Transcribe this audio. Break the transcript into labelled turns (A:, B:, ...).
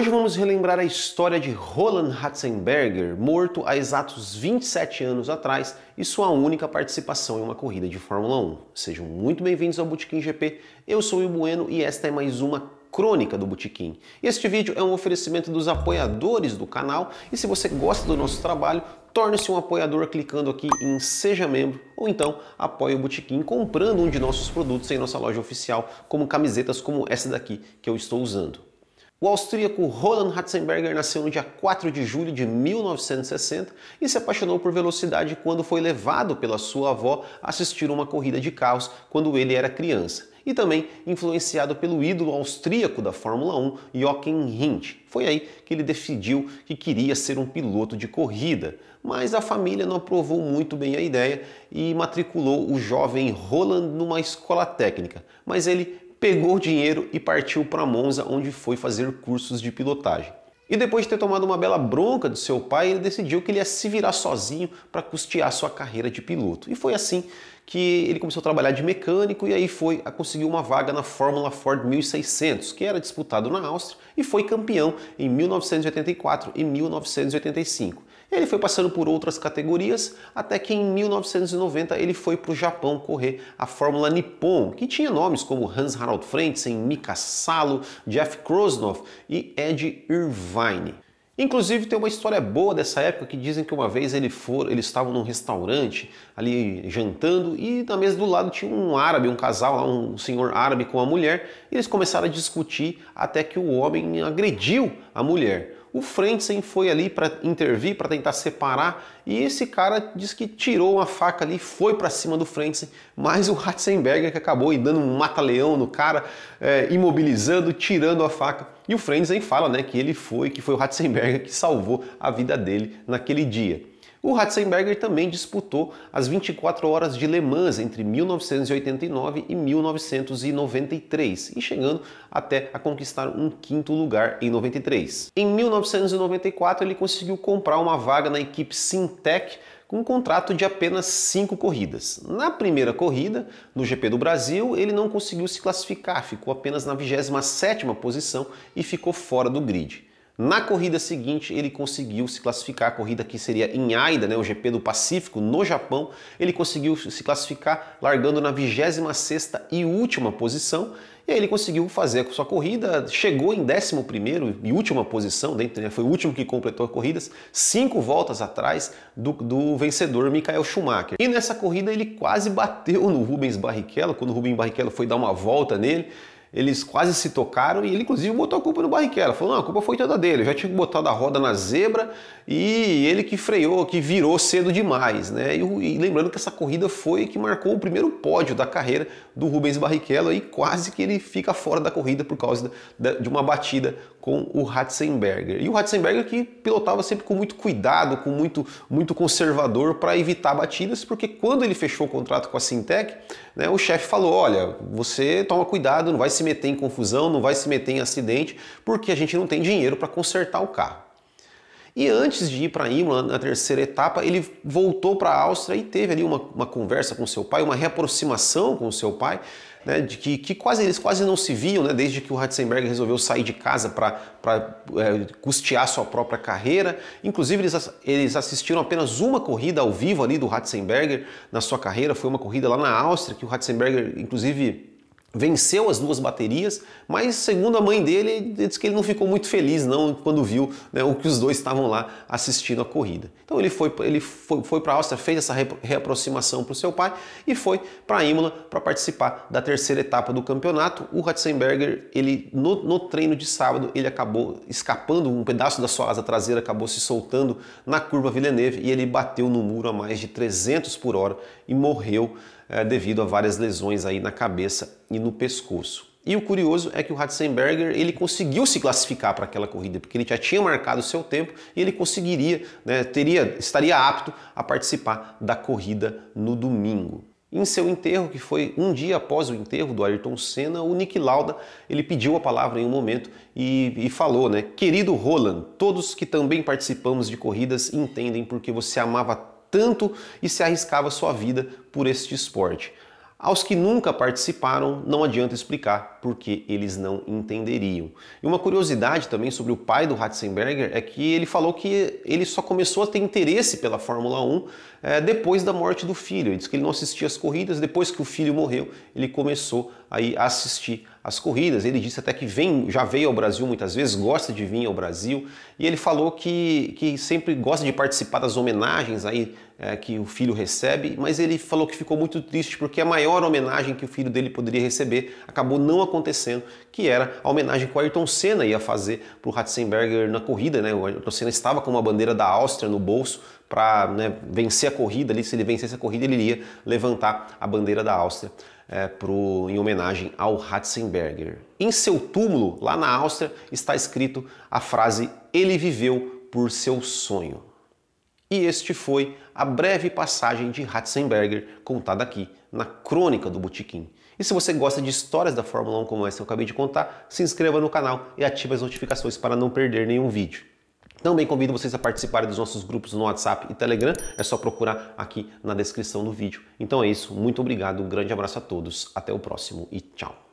A: Hoje vamos relembrar a história de Roland Ratzenberger, morto há exatos 27 anos atrás e sua única participação em uma corrida de Fórmula 1. Sejam muito bem-vindos ao Botequim GP, eu sou o Bueno e esta é mais uma crônica do Botequim. Este vídeo é um oferecimento dos apoiadores do canal e se você gosta do nosso trabalho, torne-se um apoiador clicando aqui em Seja Membro ou então apoie o Botequim comprando um de nossos produtos em nossa loja oficial, como camisetas como essa daqui que eu estou usando. O austríaco Roland Ratzenberger nasceu no dia 4 de julho de 1960 e se apaixonou por velocidade quando foi levado pela sua avó a assistir uma corrida de carros quando ele era criança. E também influenciado pelo ídolo austríaco da Fórmula 1, Jochen Rindt. Foi aí que ele decidiu que queria ser um piloto de corrida, mas a família não aprovou muito bem a ideia e matriculou o jovem Roland numa escola técnica. Mas ele pegou o dinheiro e partiu para Monza, onde foi fazer cursos de pilotagem. E depois de ter tomado uma bela bronca do seu pai, ele decidiu que ele ia se virar sozinho para custear sua carreira de piloto. E foi assim que ele começou a trabalhar de mecânico e aí foi a conseguir uma vaga na Fórmula Ford 1600, que era disputado na Áustria e foi campeão em 1984 e 1985. Ele foi passando por outras categorias até que em 1990 ele foi para o Japão correr a Fórmula Nippon, que tinha nomes como Hans Harald Frentzen, Mika Salo, Jeff Krosnoff e Ed Irvine. Inclusive tem uma história boa dessa época que dizem que uma vez ele for, eles estavam num restaurante ali jantando e na mesa do lado tinha um árabe, um casal, um senhor árabe com uma mulher e eles começaram a discutir até que o homem agrediu a mulher. O Frentzen foi ali para intervir, para tentar separar, e esse cara diz que tirou uma faca ali, foi para cima do Frentzen, mas o Ratzenberger que acabou dando um mata-leão no cara, é, imobilizando, tirando a faca. E o Frentzen fala né, que ele foi, que foi o Ratzenberger que salvou a vida dele naquele dia. O Ratzenberger também disputou as 24 horas de Le Mans entre 1989 e 1993 e chegando até a conquistar um quinto lugar em 93. Em 1994 ele conseguiu comprar uma vaga na equipe Sintec com um contrato de apenas cinco corridas. Na primeira corrida, no GP do Brasil, ele não conseguiu se classificar, ficou apenas na 27ª posição e ficou fora do grid. Na corrida seguinte, ele conseguiu se classificar, a corrida que seria em Aida, né, o GP do Pacífico, no Japão, ele conseguiu se classificar largando na 26 e última posição, e aí ele conseguiu fazer a sua corrida, chegou em 11 e última posição, dentro, né, foi o último que completou as corridas, cinco voltas atrás do, do, vencedor Michael Schumacher. E nessa corrida ele quase bateu no Rubens Barrichello, quando o Rubens Barrichello foi dar uma volta nele, eles quase se tocaram e ele inclusive botou a culpa no Barrichello. Falou, não, a culpa foi toda dele, eu já tinha botado a roda na zebra e ele que freou, que virou cedo demais, né? E, e lembrando que essa corrida foi que marcou o primeiro pódio da carreira do Rubens Barrichello e quase que ele fica fora da corrida por causa de uma batida com o Ratzenberger. E o Ratzenberger que pilotava sempre com muito cuidado, com muito, muito conservador para evitar batidas, porque quando ele fechou o contrato com a Sintec, né, o chefe falou, olha, você toma cuidado, não vai se se meter em confusão, não vai se meter em acidente, porque a gente não tem dinheiro para consertar o carro. E antes de ir para Imola, na terceira etapa, ele voltou para a Áustria e teve ali uma, uma, conversa com seu pai, uma reaproximação com seu pai, né, de que, que quase eles quase não se viam, né, desde que o Ratzenberger resolveu sair de casa para é, custear sua própria carreira. Inclusive, eles, eles assistiram apenas uma corrida ao vivo ali do Ratzenberger na sua carreira, foi uma corrida lá na Áustria, que o Ratzenberger, inclusive, venceu as duas baterias, mas segundo a mãe dele, ele disse que ele não ficou muito feliz não quando viu né, o que os dois estavam lá assistindo a corrida. Então ele foi, ele foi, foi para a Áustria, fez essa reaproximação para o seu pai e foi para a Imola para participar da terceira etapa do campeonato. O Ratzenberger, ele no, no treino de sábado, ele acabou escapando, um pedaço da sua asa traseira acabou se soltando na curva Villeneuve e ele bateu no muro a mais de 300 por hora e morreu é, devido a várias lesões aí na cabeça e no pescoço. E o curioso é que o Ratzenberger ele conseguiu se classificar para aquela corrida, porque ele já tinha marcado o seu tempo e ele conseguiria, né, teria, estaria apto a participar da corrida no domingo. Em seu enterro, que foi um dia após o enterro do Ayrton Senna, o Nick Lauda ele pediu a palavra em um momento e, e falou, né? Querido Roland, todos que também participamos de corridas entendem porque você amava tanto e se arriscava sua vida por este esporte. Aos que nunca participaram, não adianta explicar, porque eles não entenderiam. E uma curiosidade também sobre o pai do Ratzenberger é que ele falou que ele só começou a ter interesse pela Fórmula 1 é, eh, depois da morte do filho. Ele disse que ele não assistia às corridas, depois que o filho morreu, ele começou aí assistir as corridas. Ele disse até que vem, já veio ao Brasil muitas vezes, gosta de vir ao Brasil, e ele falou que, que sempre gosta de participar das homenagens aí é, que o filho recebe, mas ele falou que ficou muito triste porque a maior homenagem que o filho dele poderia receber acabou não acontecendo, que era a homenagem que o Ayrton Senna ia fazer para o Ratzenberger na corrida. Né? O Ayrton Senna estava com uma bandeira da Áustria no bolso para né, vencer a corrida ali. Se ele vencesse a corrida, ele iria levantar a bandeira da Áustria é, pro, em homenagem ao Ratzenberger. Em seu túmulo, lá na Áustria, está escrito a frase: Ele viveu por seu sonho. E este foi a breve passagem de Ratzenberger contada aqui na Crônica do Botequim. E se você gosta de histórias da Fórmula 1 como essa que eu acabei de contar, se inscreva no canal e ative as notificações para não perder nenhum vídeo. Também convido vocês a participarem dos nossos grupos no WhatsApp e Telegram. É só procurar aqui na descrição do vídeo. Então é isso. Muito obrigado. Um grande abraço a todos. Até o próximo e tchau.